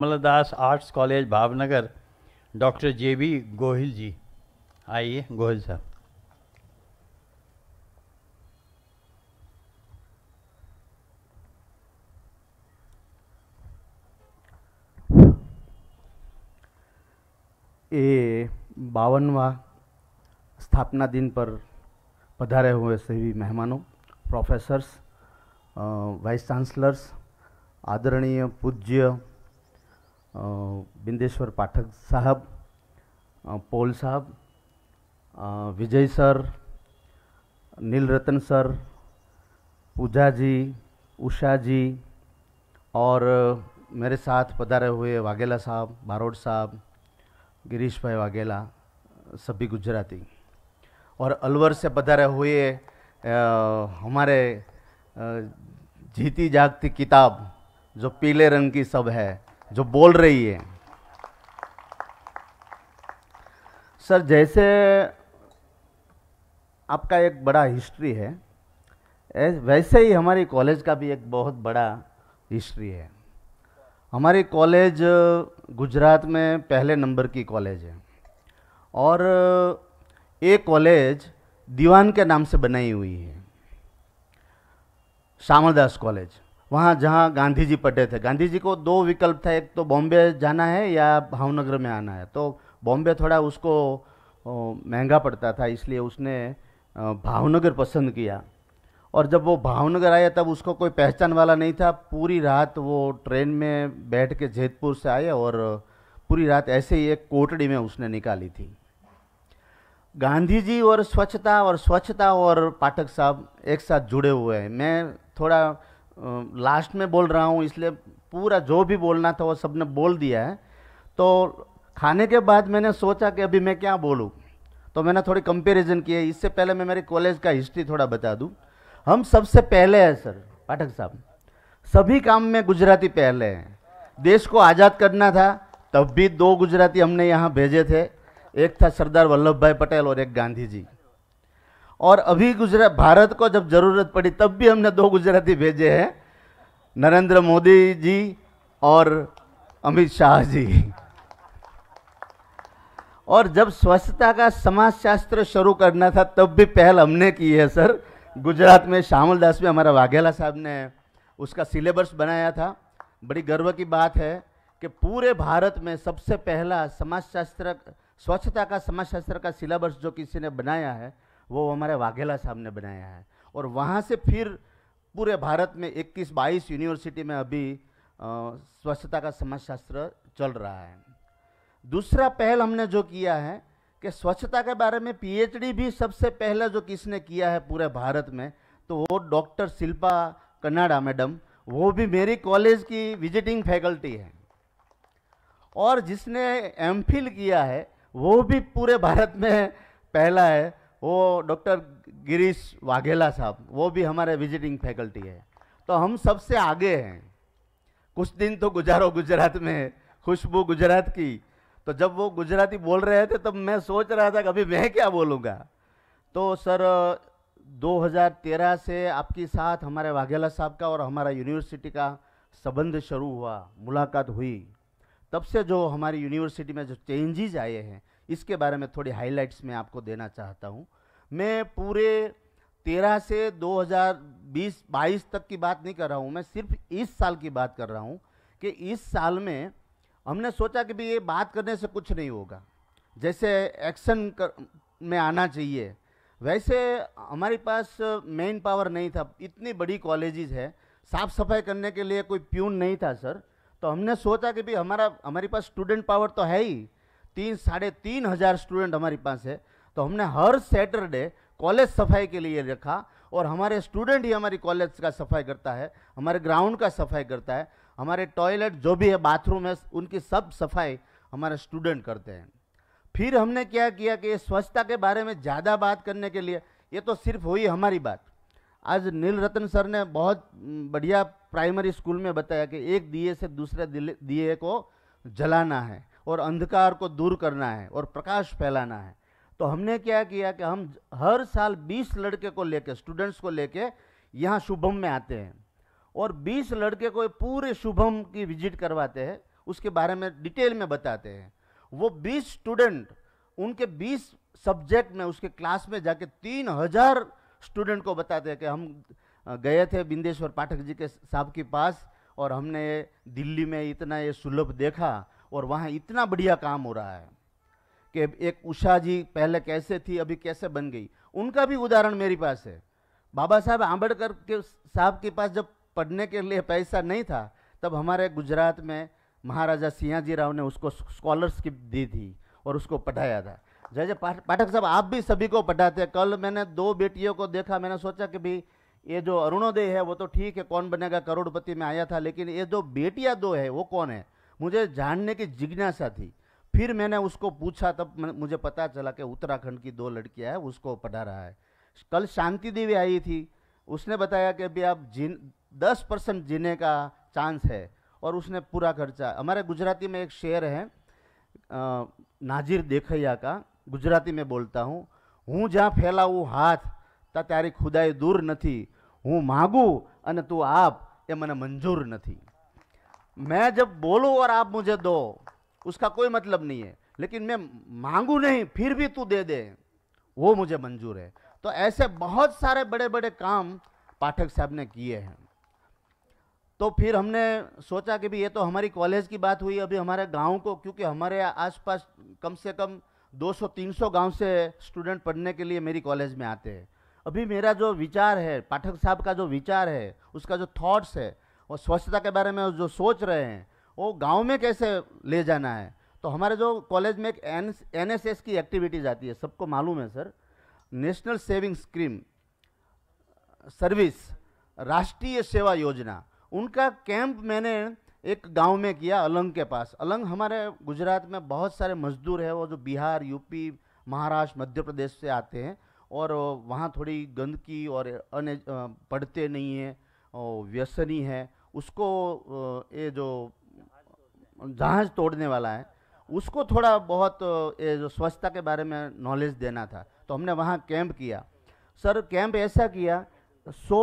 Kamaldas arts college Bhavnagar doctor J B Gohil ji आइए गोहिल साहब ये बावनवा स्थापना दिन पर पधारे हुए सभी मेहमानों प्रोफेसर्स वाइस चांसलर्स आदरणीय पूज्य बिंदेश्वर पाठक साहब पोल साहब विजय सर नील रतन सर पूजा जी उषा जी और मेरे साथ पधारे हुए वाघेला साहब बारोड साहब गिरीश भाई वाघेला सभी गुजराती और अलवर से पधारे हुए हमारे जीती जागती किताब जो पीले रंग की सब है जो बोल रही है सर जैसे आपका एक बड़ा हिस्ट्री है वैसे ही हमारी कॉलेज का भी एक बहुत बड़ा हिस्ट्री है हमारी कॉलेज गुजरात में पहले नंबर की कॉलेज है और ये कॉलेज दीवान के नाम से बनाई हुई है श्यामलदास कॉलेज वहाँ जहाँ गांधी जी पढ़े थे गांधी जी को दो विकल्प था एक तो बॉम्बे जाना है या भावनगर में आना है तो बॉम्बे थोड़ा उसको महंगा पड़ता था इसलिए उसने भावनगर पसंद किया और जब वो भावनगर आया तब उसको कोई पहचान वाला नहीं था पूरी रात वो ट्रेन में बैठ के जेतपुर से आए और पूरी रात ऐसे ही एक कोटड़ी में उसने निकाली थी गांधी जी और स्वच्छता और स्वच्छता और पाठक साहब एक साथ जुड़े हुए हैं मैं थोड़ा लास्ट में बोल रहा हूँ इसलिए पूरा जो भी बोलना था वो सब ने बोल दिया है तो खाने के बाद मैंने सोचा कि अभी मैं क्या बोलूँ तो मैंने थोड़ी कंपेरिजन की है इससे पहले मैं मेरे कॉलेज का हिस्ट्री थोड़ा बता दूँ हम सबसे पहले हैं सर पाठक साहब सभी काम में गुजराती पहले हैं देश को आज़ाद करना था तब भी दो गुजराती हमने यहाँ भेजे थे एक था सरदार वल्लभ भाई पटेल और एक गांधी जी और अभी गुजरात भारत को जब ज़रूरत पड़ी तब भी हमने दो गुजराती भेजे हैं नरेंद्र मोदी जी और अमित शाह जी और जब स्वच्छता का समाजशास्त्र शुरू करना था तब भी पहल हमने की है सर गुजरात में श्यामल दास में हमारा वाघेला साहब ने उसका सिलेबस बनाया था बड़ी गर्व की बात है कि पूरे भारत में सबसे पहला समाजशास्त्र स्वच्छता का समाजशास्त्र का सिलेबस जो किसी ने बनाया है वो हमारे वाघेला साहब ने बनाया है और वहाँ से फिर पूरे भारत में 21-22 यूनिवर्सिटी में अभी स्वच्छता का समाजशास्त्र चल रहा है दूसरा पहल हमने जो किया है कि स्वच्छता के बारे में पीएचडी भी सबसे पहला जो किसने किया है पूरे भारत में तो वो डॉक्टर शिल्पा कन्नाडा मैडम वो भी मेरी कॉलेज की विजिटिंग फैकल्टी है और जिसने एम किया है वो भी पूरे भारत में पहला है वो डॉक्टर गिरीश वाघेला साहब वो भी हमारे विजिटिंग फैकल्टी है तो हम सबसे आगे हैं कुछ दिन तो गुजारो गुजरात में खुशबू गुजरात की तो जब वो गुजराती बोल रहे थे तब मैं सोच रहा था कि अभी मैं क्या बोलूँगा तो सर 2013 से आपके साथ हमारे वाघेला साहब का और हमारा यूनिवर्सिटी का संबंध शुरू हुआ मुलाकात हुई तब से जो हमारी यूनिवर्सिटी में जो चेंजेज आए हैं इसके बारे में थोड़ी हाइलाइट्स में आपको देना चाहता हूँ मैं पूरे तेरह से 2020 22 तक की बात नहीं कर रहा हूँ मैं सिर्फ इस साल की बात कर रहा हूँ कि इस साल में हमने सोचा कि भी ये बात करने से कुछ नहीं होगा जैसे एक्शन में आना चाहिए वैसे हमारे पास मेन पावर नहीं था इतनी बड़ी कॉलेजेस है साफ सफाई करने के लिए कोई प्यून नहीं था सर तो हमने सोचा कि भी हमारा हमारे पास स्टूडेंट पावर तो है ही तीन साढ़े तीन हज़ार स्टूडेंट हमारे पास है तो हमने हर सैटरडे कॉलेज सफाई के लिए रखा और हमारे स्टूडेंट ही हमारी कॉलेज का सफाई करता है हमारे ग्राउंड का सफाई करता है हमारे टॉयलेट जो भी है बाथरूम है उनकी सब सफाई हमारे स्टूडेंट करते हैं फिर हमने क्या किया कि स्वच्छता के बारे में ज़्यादा बात करने के लिए ये तो सिर्फ हुई हमारी बात आज नील रतन सर ने बहुत बढ़िया प्राइमरी स्कूल में बताया कि एक दिए से दूसरे दिए को जलाना है और अंधकार को दूर करना है और प्रकाश फैलाना है तो हमने क्या किया कि हम हर साल 20 लड़के को लेकर स्टूडेंट्स को लेकर यहाँ शुभम में आते हैं और 20 लड़के को पूरे शुभम की विजिट करवाते हैं उसके बारे में डिटेल में बताते हैं वो 20 स्टूडेंट उनके 20 सब्जेक्ट में उसके क्लास में जाके तीन हजार स्टूडेंट को बताते हैं कि हम गए थे बिंदेश्वर पाठक जी के साहब के पास और हमने दिल्ली में इतना ये सुलभ देखा और वहाँ इतना बढ़िया काम हो रहा है कि एक उषा जी पहले कैसे थी अभी कैसे बन गई उनका भी उदाहरण मेरे पास है बाबा साहब आम्बेडकर के साहब के पास जब पढ़ने के लिए पैसा नहीं था तब हमारे गुजरात में महाराजा सियाजी राव ने उसको स्कॉलरशिप दी थी और उसको पढ़ाया था जय पाठक साहब आप भी सभी को पढ़ाते हैं कल मैंने दो बेटियों को देखा मैंने सोचा कि भाई ये जो अरुणोदय है वो तो ठीक है कौन बनेगा करोड़पति में आया था लेकिन ये जो बेटियां दो है वो कौन है मुझे जानने की जिज्ञासा थी फिर मैंने उसको पूछा तब मुझे पता चला कि उत्तराखंड की दो लड़कियां हैं उसको पढ़ा रहा है कल शांति देवी आई थी उसने बताया कि अभी आप जिन दस परसेंट जीने का चांस है और उसने पूरा खर्चा हमारे गुजराती में एक शेर है नाजिर देखैया का गुजराती में बोलता हूँ हूँ जहाँ ફેલાવું हाथ ત્યાં तारी खुदाई दूर नहीं हूँ માગું अने तू आप ये मैंने मंजूर नहीं मैं जब बोलूँ और आप मुझे दो उसका कोई मतलब नहीं है लेकिन मैं मांगू नहीं फिर भी तू दे दे वो मुझे मंजूर है तो ऐसे बहुत सारे बड़े बड़े काम पाठक साहब ने किए हैं तो फिर हमने सोचा कि भी ये तो हमारी कॉलेज की बात हुई अभी हमारे गांव को क्योंकि हमारे आसपास कम से कम 200-300 गांव से स्टूडेंट पढ़ने के लिए मेरी कॉलेज में आते हैं अभी मेरा जो विचार है पाठक साहब का जो विचार है उसका जो थॉट्स है और स्वच्छता के बारे में जो सोच रहे हैं वो गांव में कैसे ले जाना है तो हमारे जो कॉलेज में एक एन एस की एक्टिविटीज़ आती है सबको मालूम है sir national saving scheme service राष्ट्रीय सेवा योजना उनका कैंप मैंने एक गांव में किया अलंग के पास अलंग हमारे गुजरात में बहुत सारे मजदूर हैं वो जो बिहार यूपी महाराष्ट्र मध्य प्रदेश से आते हैं और वहाँ थोड़ी गंदगी और अन पढ़ते नहीं हैं व्यसनी है उसको ये जो जहाज तोड़ने वाला है उसको थोड़ा बहुत ये जो स्वच्छता के बारे में नॉलेज देना था तो हमने वहाँ कैंप किया सर कैंप ऐसा किया सो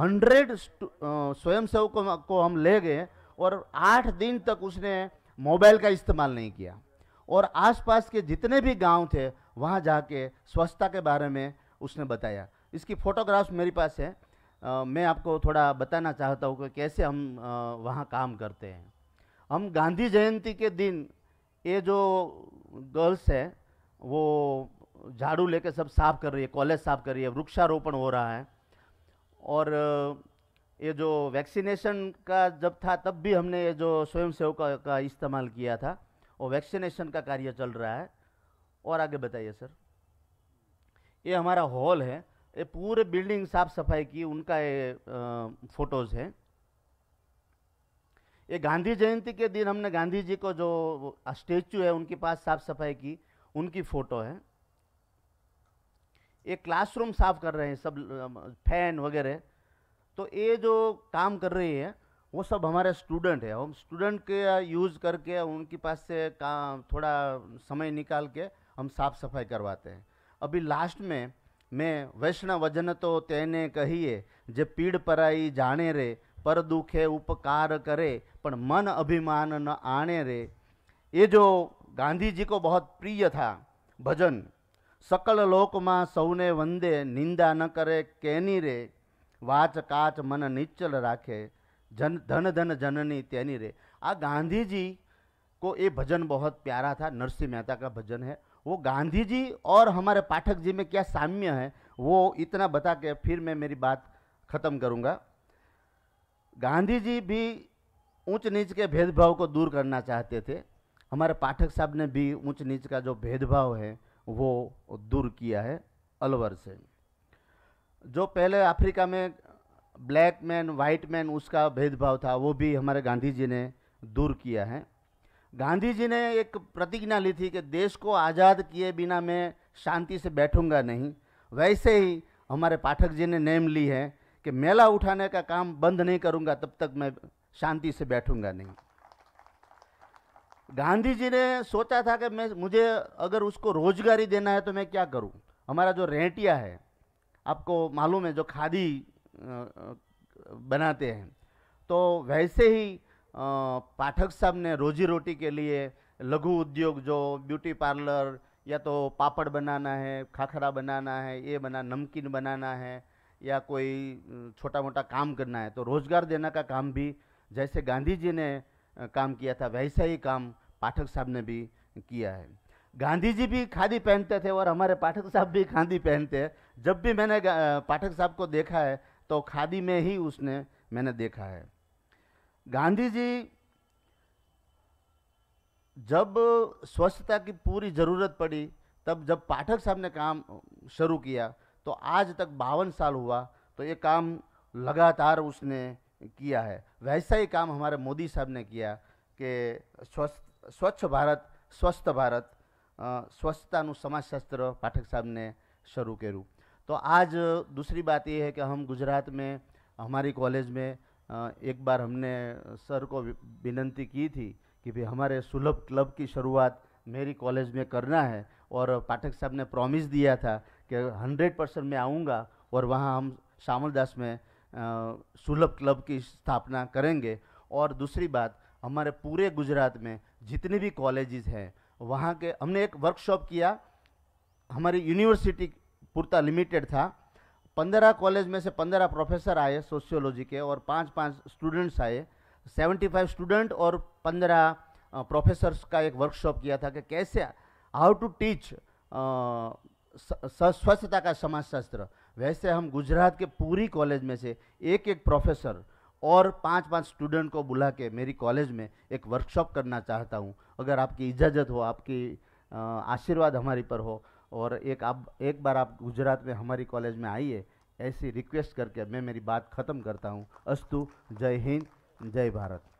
हंड्रेड स्वयं सेवकों को हम ले गए और आठ दिन तक उसने मोबाइल का इस्तेमाल नहीं किया और आसपास के जितने भी गांव थे वहाँ जाके स्वच्छता के बारे में उसने बताया इसकी फ़ोटोग्राफ्स मेरे पास है आ, मैं आपको थोड़ा बताना चाहता हूँ कि कैसे हम आ, वहाँ काम करते हैं हम गांधी जयंती के दिन ये जो गर्ल्स है वो झाड़ू लेके सब साफ कर रही है कॉलेज साफ कर रही है वृक्षारोपण हो रहा है और ये जो वैक्सीनेशन का जब था तब भी हमने ये जो स्वयं सेवक का, का इस्तेमाल किया था और वैक्सीनेशन का कार्य चल रहा है और आगे बताइए सर ये हमारा हॉल है ये पूरे बिल्डिंग साफ सफाई की उनका ये फोटोज है ये गांधी जयंती के दिन हमने गांधी जी को जो स्टेचू है उनके पास साफ सफाई की उनकी फोटो है ये क्लासरूम साफ कर रहे हैं सब फैन वगैरह तो ये जो काम कर रही है वो सब हमारे स्टूडेंट है हम स्टूडेंट के यूज़ करके उनके पास से काम थोड़ा समय निकाल के हम साफ सफाई करवाते हैं अभी लास्ट में મેં વૈષ્ણવ વજન તો તેને કહીએ जे પીડ पराई जाने रे पर दुखे उपकार करे पर मन अभिमान न आने रे ये जो गांधी जी को बहुत प्रिय था भजन सकल लोक में सौने वंदे निंदा न करे केनी रे वाच काच मन निचल राखे जन धन धन जननी तेनी रे आ गांधी जी को ये भजन बहुत प्यारा था नरसिंह मेहता का भजन है वो गांधी जी और हमारे पाठक जी में क्या साम्य है वो इतना बता के फिर मैं मेरी बात ख़त्म करूँगा गांधी जी भी ऊंच नीच के भेदभाव को दूर करना चाहते थे हमारे पाठक साहब ने भी ऊंच नीच का जो भेदभाव है वो दूर किया है अलवर से जो पहले अफ्रीका में ब्लैक मैन व्हाइट मैन उसका भेदभाव था वो भी हमारे गांधी जी ने दूर किया है गांधी जी ने एक प्रतिज्ञा ली थी कि देश को आज़ाद किए बिना मैं शांति से बैठूंगा नहीं वैसे ही हमारे पाठक जी ने नेम ली है कि मेला उठाने का काम बंद नहीं करूंगा तब तक मैं शांति से बैठूंगा नहीं गांधी जी ने सोचा था कि मैं मुझे अगर उसको रोजगारी देना है तो मैं क्या करूं हमारा जो रेंटिया है आपको मालूम है जो खादी बनाते हैं तो वैसे ही पाठक साहब ने रोजी रोटी के लिए लघु उद्योग जो ब्यूटी पार्लर या तो पापड़ बनाना है खाखरा बनाना है ये बना नमकीन बनाना है या कोई छोटा मोटा काम करना है तो रोज़गार देने का काम भी जैसे गांधी जी ने काम किया था वैसा ही काम पाठक साहब ने भी किया है गांधी जी भी खादी पहनते थे और हमारे पाठक साहब भी खादी पहनते हैं जब भी मैंने पाठक साहब को देखा है तो खादी में ही उसने मैंने देखा है गांधी जी जब स्वच्छता की पूरी ज़रूरत पड़ी तब जब पाठक साहब ने काम शुरू किया तो आज तक बावन साल हुआ तो ये काम लगातार उसने किया है वैसा ही काम हमारे मोदी साहब ने किया कि स्वच्छ स्वच्छ भारत स्वस्थ भारत स्वच्छता समाजशास्त्र पाठक साहब ने शुरू करूँ तो आज दूसरी बात ये है कि हम गुजरात में हमारी कॉलेज में एक बार हमने सर को विनती की थी कि भाई हमारे सुलभ क्लब की शुरुआत मेरी कॉलेज में करना है और पाठक साहब ने प्रॉमिस दिया था कि 100 परसेंट मैं आऊँगा और वहाँ हम श्यामल दास में सुलभ क्लब की स्थापना करेंगे और दूसरी बात हमारे पूरे गुजरात में जितने भी कॉलेजेस हैं वहाँ के हमने एक वर्कशॉप किया हमारी यूनिवर्सिटी पुरता लिमिटेड था पंद्रह कॉलेज में से पंद्रह प्रोफेसर आए सोशियोलॉजी के और पाँच पाँच स्टूडेंट्स आए सेवेंटी फाइव स्टूडेंट और पंद्रह प्रोफेसर्स का एक वर्कशॉप किया था कि कैसे हाउ टू टीच स्वच्छता का समाजशास्त्र वैसे हम गुजरात के पूरी कॉलेज में से एक एक प्रोफेसर और पांच पांच स्टूडेंट को बुला के मेरी कॉलेज में एक वर्कशॉप करना चाहता हूँ अगर आपकी इजाज़त हो आपकी आशीर्वाद हमारी पर हो और एक आप एक बार आप गुजरात में हमारी कॉलेज में आइए ऐसी रिक्वेस्ट करके मैं मेरी बात ख़त्म करता हूँ अस्तु जय हिंद जय भारत